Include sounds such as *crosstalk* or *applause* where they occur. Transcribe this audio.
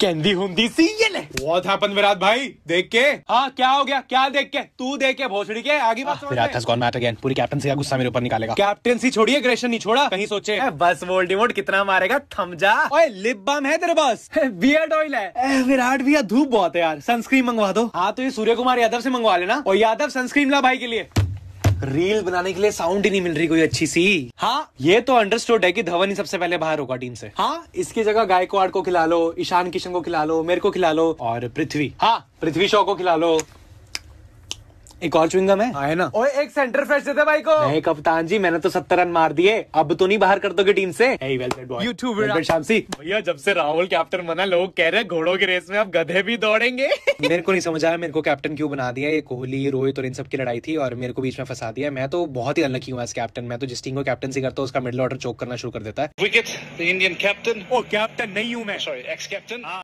कैंदी हुंदी सीरियल है what happened Virat भाई देख के हाँ क्या हो गया क्या देख के तू देख के भोसड़ी के आगे बात हाँ, Virat has gone mad again पूरी कैप्टनसी का गुस्सा मेरे ऊपर निकालेगा कैप्टनसी छोड़ी एग्रेशन नहीं छोड़ा कहीं सोचे बस वोल्टीमोट कितना मारेगा थम जा ओए लिप बाम है तेरे पास बियर्ड ऑयल है विराट भैया धूप बहुत है यार सनस्क्रीन मंगवा दो हाँ तो ये सूर्य कुमार यादव से मंगवा लेना और यादव सनस्क्रीन ला भाई के लिए रील बनाने के लिए साउंड ही नहीं मिल रही कोई अच्छी सी हाँ ये तो अंडरस्टूड है कि धवन ही सबसे पहले बाहर होगा टीम से हाँ इसकी जगह गायकवाड़ को खिला लो ईशान किशन को खिला लो मेरे को खिला लो और पृथ्वी हाँ पृथ्वी शो को खिला लो एक और च्युइंगम है आए हाँ, ना ओए एक सेंटर फ्रेश देते भाई को नहीं कप्तान जी मैंने तो सत्तर रन मार दिए अब तो नहीं बाहर कर दोगे टीम से भैया जब से राहुल कैप्टन बना लोग कह रहे हैं घोड़ों की रेस में अब गधे भी दौड़ेंगे *laughs* मेरे को नहीं समझ आया मेरे को कैप्टन क्यों बना दिया ये कोहली रोहित और इन सब की लड़ाई थी और मेरे को बीच में फंसा दिया मैं तो बहुत ही अलग हूँ इस कैप्टन मैं तो जिस टीम को से करता हूँ उसका मिडिल ऑर्डर चोक करना शुरू कर देता है wicket Indian captain oh captain नहीं हूँ मैं सॉरी एक्स कैप्टन